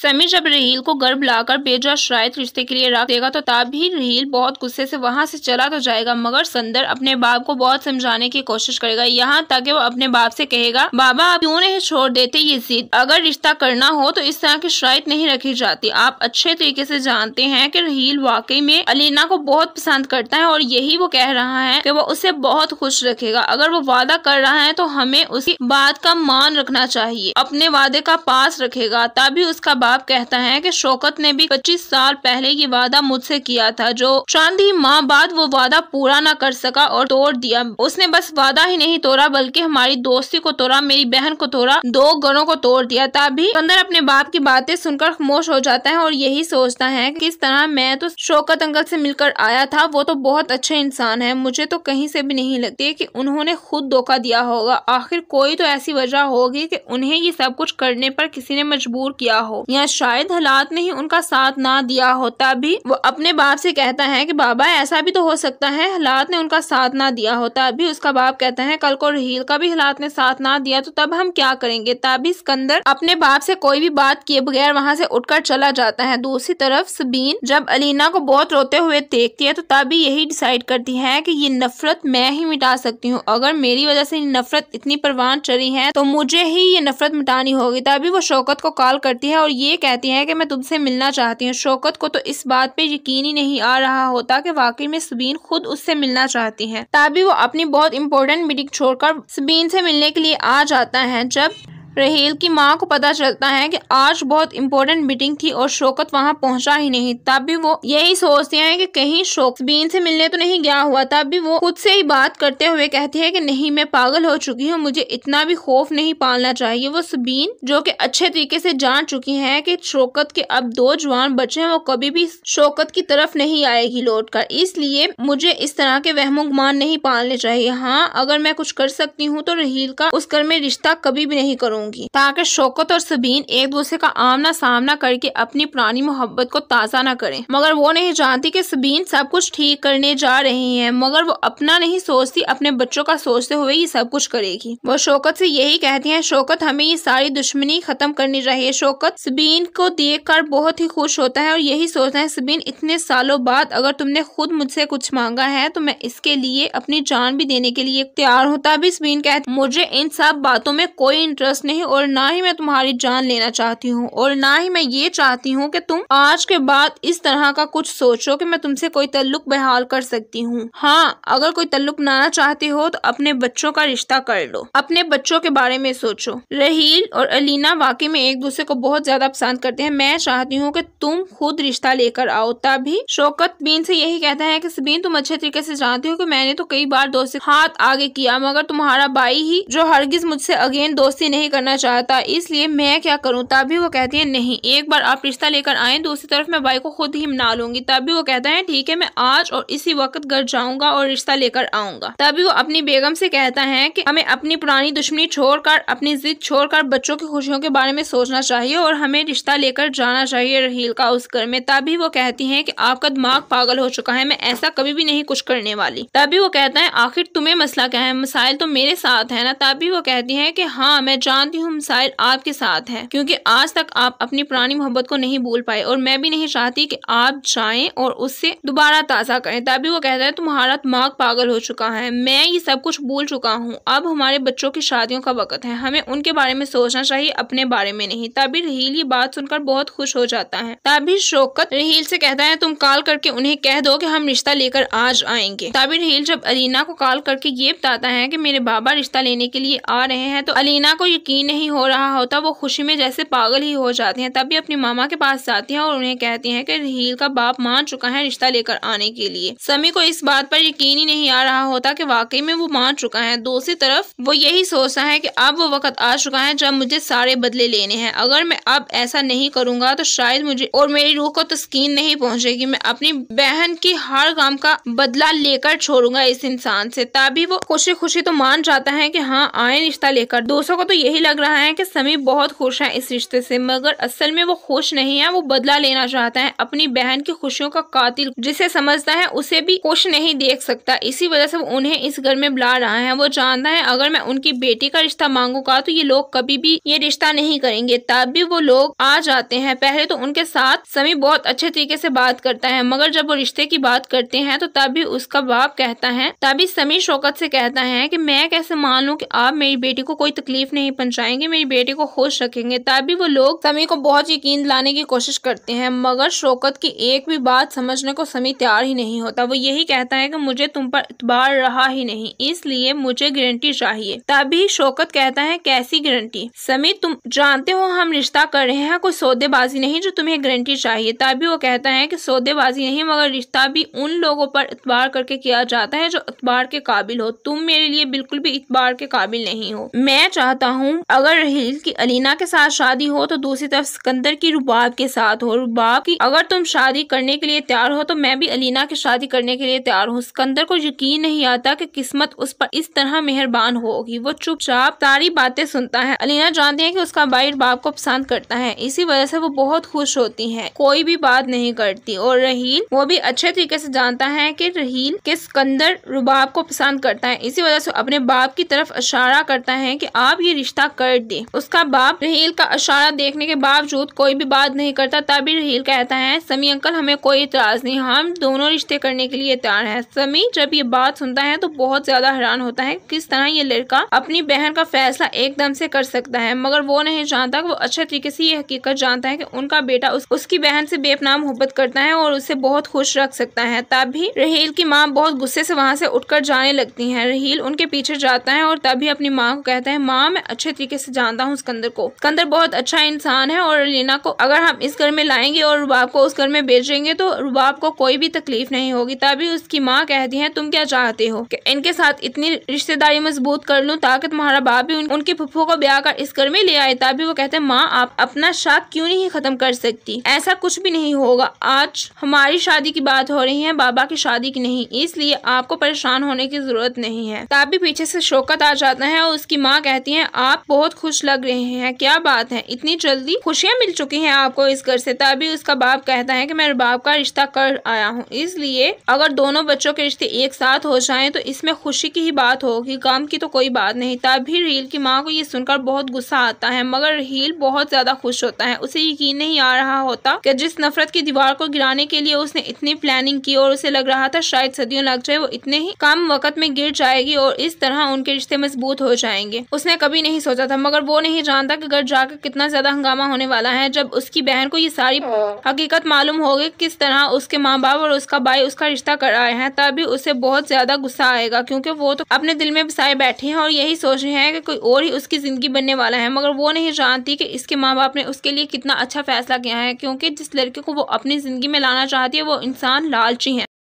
समी जब रहील को गर्भ लाकर बेजा श्रायत रिश्ते के लिए रख देगा तो तब भी रहील बहुत गुस्से से वहां से चला तो जाएगा मगर संदर अपने बाप को बहुत समझाने की कोशिश करेगा यहाँ तक कि वो अपने बाप से कहेगा बाबा आप क्यों नहीं छोड़ देते ये जिद अगर रिश्ता करना हो तो इस तरह की शरायत नहीं रखी जाती आप अच्छे तरीके से जानते हैं की रहील वाकई में अलीना को बहुत पसंद करता है और यही वो कह रहा है की वो उसे बहुत खुश रखेगा अगर वो वादा कर रहा है तो हमें उसकी बात का मान रखना चाहिए अपने वादे का पास रखेगा तभी उसका बाप कहता है कि शौकत ने भी 25 साल पहले ये वादा मुझसे किया था जो चांद ही माह बाद वो वादा पूरा ना कर सका और तोड़ दिया उसने बस वादा ही नहीं तोड़ा बल्कि हमारी दोस्ती को तोड़ा मेरी बहन को तोड़ा दो घरों को तोड़ दिया तभी अंदर अपने बाप की बातें सुनकर खामोश हो जाता है और यही सोचता है किस तरह मैं तो शौकत अंकल से मिलकर आया था वो तो बहुत अच्छे इंसान है मुझे तो कहीं से भी नहीं लगती कि उन्होंने खुद धोखा दिया होगा आखिर कोई तो ऐसी वजह होगी कि उन्हें ये सब कुछ करने पर किसी ने मजबूर किया हो या शायद हालात ने ही उनका साथ ना दिया होता भी वो अपने बाप से कहता है कि बाबा ऐसा भी तो हो सकता है हालात ने उनका साथ ना दिया होता भी उसका बाप कहता है कल को रहील का भी हालात ने साथ ना दिया तो तब हम क्या करेंगे तभी सिकंदर अपने बाप से कोई भी बात किए बगैर वहाँ से उठकर चला जाता है दूसरी तरफ सबीन जब अलीना को बहुत रोते हुए देखती है तो तभी यही डिसाइड करती है की ये नफरत मैं ही मिटा सकती हूँ अगर मेरी वजह से नफरत इतनी परवान चली है तो मुझे ही ये नफरत मिटानी होगी तभी वो शौकत को कॉल करती है और ये ये कहती है कि मैं तुमसे मिलना चाहती हूँ शौकत को तो इस बात पे यकीन ही नहीं आ रहा होता कि वाकई में सुबीन खुद उससे मिलना चाहती है तभी वो अपनी बहुत इम्पोर्टेंट मीटिंग छोड़कर सुबीन से मिलने के लिए आ जाता है जब रहेल की माँ को पता चलता है कि आज बहुत इम्पोर्टेंट मीटिंग थी और शोकत वहाँ पहुँचा ही नहीं तब भी वो यही सोचते हैं कि कहीं बीन से मिलने तो नहीं गया हुआ तब भी वो खुद से ही बात करते हुए कहती है कि नहीं मैं पागल हो चुकी हूँ मुझे इतना भी खौफ नहीं पालना चाहिए वो सुबीन जो कि अच्छे तरीके से जान चुकी है कि शौकत के अब दो जवान बचे हैं वो कभी भी शोकत की तरफ नहीं आएगी लौट कर इसलिए मुझे इस तरह के गुमान नहीं पालने चाहिए हाँ अगर मैं कुछ कर सकती हूँ तो रहील का उस घर में रिश्ता कभी भी नहीं करूँगी करूंगी ताकि शौकत और सबीन एक दूसरे का आमना सामना करके अपनी पुरानी मोहब्बत को ताज़ा न करें मगर वो नहीं जानती कि सबीन सब कुछ ठीक करने जा रही है मगर वो अपना नहीं सोचती अपने बच्चों का सोचते हुए ये सब कुछ करेगी वो शौकत से यही कहती है शौकत हमें ये सारी दुश्मनी खत्म करनी चाहिए शौकत सबीन को देख कर बहुत ही खुश होता है और यही सोचता है सबीन इतने सालों बाद अगर तुमने खुद मुझसे कुछ मांगा है तो मैं इसके लिए अपनी जान भी देने के लिए तैयार हूँ भी सबीन कहती मुझे इन सब बातों में कोई इंटरेस्ट नहीं और ना ही मैं तुम्हारी जान लेना चाहती हूँ और ना ही मैं ये चाहती हूँ कि तुम आज के बाद इस तरह का कुछ सोचो कि मैं तुमसे कोई तल्लुक बहाल कर सकती हूँ हाँ अगर कोई तल्लुक बनाना चाहती हो तो अपने बच्चों का रिश्ता कर लो अपने बच्चों के बारे में सोचो रहील और अलीना वाकई में एक दूसरे को बहुत ज्यादा पसंद करते हैं मैं चाहती हूँ की तुम खुद रिश्ता लेकर आओ तभी शौकत बीन से यही कहता है की सबीन तुम अच्छे तरीके से जानती हो की मैंने तो कई बार दोस्त हाथ आगे किया मगर तुम्हारा भाई ही जो हरगिज मुझसे अगेन दोस्ती नहीं कर करना चाहता इसलिए मैं क्या करूं तभी वो कहती है नहीं एक बार आप रिश्ता लेकर आए दूसरी तरफ मैं भाई को खुद ही मना लूंगी तभी वो कहता है ठीक है मैं आज और इसी वक्त घर जाऊंगा और रिश्ता लेकर आऊंगा तभी वो अपनी बेगम से कहता है कि हमें अपनी पुरानी दुश्मनी छोड़कर अपनी जिद छोड़कर बच्चों की खुशियों के बारे में सोचना चाहिए और हमें रिश्ता लेकर जाना चाहिए रहील का उस घर में तभी वो कहती है की आपका दिमाग पागल हो चुका है मैं ऐसा कभी भी नहीं कुछ करने वाली तभी वो कहता है आखिर तुम्हें मसला क्या है मसाइल तो मेरे साथ है ना तभी वो कहती है की हाँ मैं जान जानती हूँ शायद आपके साथ है क्योंकि आज तक आप अपनी पुरानी मोहब्बत को नहीं भूल पाए और मैं भी नहीं चाहती कि आप जाएं और उससे दोबारा ताज़ा करें तभी वो कहता है तुम्हारा दिमाग पागल हो चुका है मैं ये सब कुछ भूल चुका हूँ अब हमारे बच्चों की शादियों का वक्त है हमें उनके बारे में सोचना चाहिए अपने बारे में नहीं तभी रहील ये बात सुनकर बहुत खुश हो जाता है तभी शोकत रहील से कहता है तुम कॉल करके उन्हें कह दो कि हम रिश्ता लेकर आज आएंगे तभी रहील जब अलीना को कॉल करके ये बताता है कि मेरे बाबा रिश्ता लेने के लिए आ रहे हैं तो अलीना को यकीन ही नहीं हो रहा होता वो खुशी में जैसे पागल ही हो जाती हैं तभी अपनी मामा के पास जाती हैं और उन्हें कहती हैं कि रहील का बाप मान चुका है रिश्ता लेकर आने के लिए समी को इस बात पर यकीन ही नहीं आ रहा होता कि वाकई में वो मान चुका है दूसरी तरफ वो यही सोचता है कि अब वो वक्त आ चुका है जब मुझे सारे बदले लेने हैं अगर मैं अब ऐसा नहीं करूंगा तो शायद मुझे और मेरी रूह को तस्कीन नहीं पहुँचेगी मैं अपनी बहन की हर काम का बदला लेकर छोड़ूंगा इस इंसान से तभी वो खुशी खुशी तो मान जाता है की हाँ आए रिश्ता लेकर दोस्तों को तो यही लग रहा है कि समी बहुत खुश है इस रिश्ते से मगर असल में वो खुश नहीं है वो बदला लेना चाहता है अपनी बहन की खुशियों का कातिल जिसे समझता है उसे भी खुश नहीं देख सकता इसी वजह से वो उन्हें इस घर में बुला रहा है वो जानता है अगर मैं उनकी बेटी का रिश्ता मांगूंगा तो ये लोग कभी भी ये रिश्ता नहीं करेंगे तब भी वो लोग आ जाते हैं पहले तो उनके साथ समी बहुत अच्छे तरीके से बात करता है मगर जब वो रिश्ते की बात करते हैं तो तब भी उसका बाप कहता है तभी समीर शौकत से कहता है कि मैं कैसे मान लू कि आप मेरी बेटी को कोई तकलीफ नहीं पहुंचा पहुंचाएंगे मेरी बेटी को खुश रखेंगे तभी वो लोग समी को बहुत यकीन लाने की कोशिश करते हैं मगर शौकत की एक भी बात समझने को समी तैयार ही नहीं होता वो यही कहता है कि मुझे तुम पर इतबार रहा ही नहीं इसलिए मुझे गारंटी चाहिए तभी शौकत कहता है कैसी गारंटी समी तुम जानते हो हम रिश्ता कर रहे हैं कोई सौदेबाजी नहीं जो तुम्हें गारंटी चाहिए तभी वो कहता है की सौदेबाजी नहीं मगर रिश्ता भी उन लोगों पर इतबार करके किया जाता है जो इतबार के काबिल हो तुम मेरे लिए बिल्कुल भी इतबार के काबिल नहीं हो मैं चाहता हूँ अगर रहील की अलीना के साथ शादी हो तो दूसरी तरफ सिकंदर की रुबाब के साथ हो रुबाब की अगर तुम शादी करने के लिए तैयार हो तो मैं भी अलीना की शादी करने के लिए तैयार हूँ सिकंदर को यकीन नहीं आता कि किस्मत उस पर इस तरह मेहरबान होगी वो चुपचाप सारी बातें सुनता है अलीना जानती है की उसका भाई रुबाब को पसंद करता है इसी वजह से वो बहुत खुश होती है कोई भी बात नहीं करती और रहील वो भी अच्छे तरीके से जानता है की रहील के सिकंदर रुबाब को पसंद करता है इसी वजह से अपने बाप की तरफ इशारा करता है की आप ये रिश्ता कर दी उसका बाप रहील का इशारा देखने के बावजूद कोई भी बात नहीं करता तभी रहील कहता है समी अंकल हमें कोई इतराज नहीं हम दोनों रिश्ते करने के लिए तैयार है समी जब ये बात सुनता है तो बहुत ज्यादा हैरान होता है किस तरह ये लड़का अपनी बहन का फैसला एकदम से कर सकता है मगर वो नहीं जानता वो अच्छे तरीके से ये हकीकत जानता है कि उनका बेटा उस, उसकी बहन से बेपना मोहब्बत करता है और उसे बहुत खुश रख सकता है तभी रहील की माँ बहुत गुस्से से वहाँ से उठकर जाने लगती है रहील उनके पीछे जाता है और तभी अपनी माँ को कहता है माँ मैं अच्छे तरीके से जानता हूँ सिकंदर को सिकंदर बहुत अच्छा इंसान है और लीना को अगर हम इस घर में लाएंगे और रुबाब को उस घर में बेचेंगे तो रुबाब को कोई भी तकलीफ नहीं होगी तभी उसकी माँ कहती है तुम क्या चाहते हो कि इनके साथ इतनी रिश्तेदारी मजबूत कर लूँ ताकि तुम्हारा बाप भी उनकी फुफ्फो को ब्याह कर इस घर में ले आए तभी वो कहते माँ आप अपना शक क्यों नहीं खत्म कर सकती ऐसा कुछ भी नहीं होगा आज हमारी शादी की बात हो रही है बाबा की शादी की नहीं इसलिए आपको परेशान होने की जरूरत नहीं है तभी पीछे से शौकत आ जाता है और उसकी माँ कहती है आप बहुत खुश लग रहे हैं क्या बात है इतनी जल्दी खुशियाँ मिल चुकी हैं आपको इस घर से तभी उसका बाप कहता है कि मैं बाप का रिश्ता कर आया हूँ इसलिए अगर दोनों बच्चों के रिश्ते एक साथ हो जाएं तो इसमें खुशी की ही बात होगी काम की तो कोई बात नहीं तभी रील की माँ को ये सुनकर बहुत गुस्सा आता है मगर रील बहुत ज्यादा खुश होता है उसे यकीन नहीं आ रहा होता कि जिस नफरत की दीवार को गिराने के लिए उसने इतनी प्लानिंग की और उसे लग रहा था शायद सदियों लग जाए वो इतने ही कम वक्त में गिर जाएगी और इस तरह उनके रिश्ते मजबूत हो जाएंगे उसने कभी नहीं सोचा सोचा था मगर वो नहीं जानता कि घर जाकर कितना ज़्यादा हंगामा होने वाला है जब उसकी बहन को ये सारी हाँ। हकीकत मालूम होगी किस तरह उसके माँ बाप और उसका भाई उसका रिश्ता कराए हैं तभी उसे बहुत ज़्यादा गुस्सा आएगा क्योंकि वो तो अपने दिल में बसाए बैठे हैं और यही सोच रहे हैं कि कोई और ही उसकी ज़िंदगी बनने वाला है मगर वो नहीं जानती कि इसके माँ बाप ने उसके लिए कितना अच्छा फैसला किया है क्योंकि जिस लड़के को वो अपनी ज़िंदगी में लाना चाहती है वो इंसान लालची है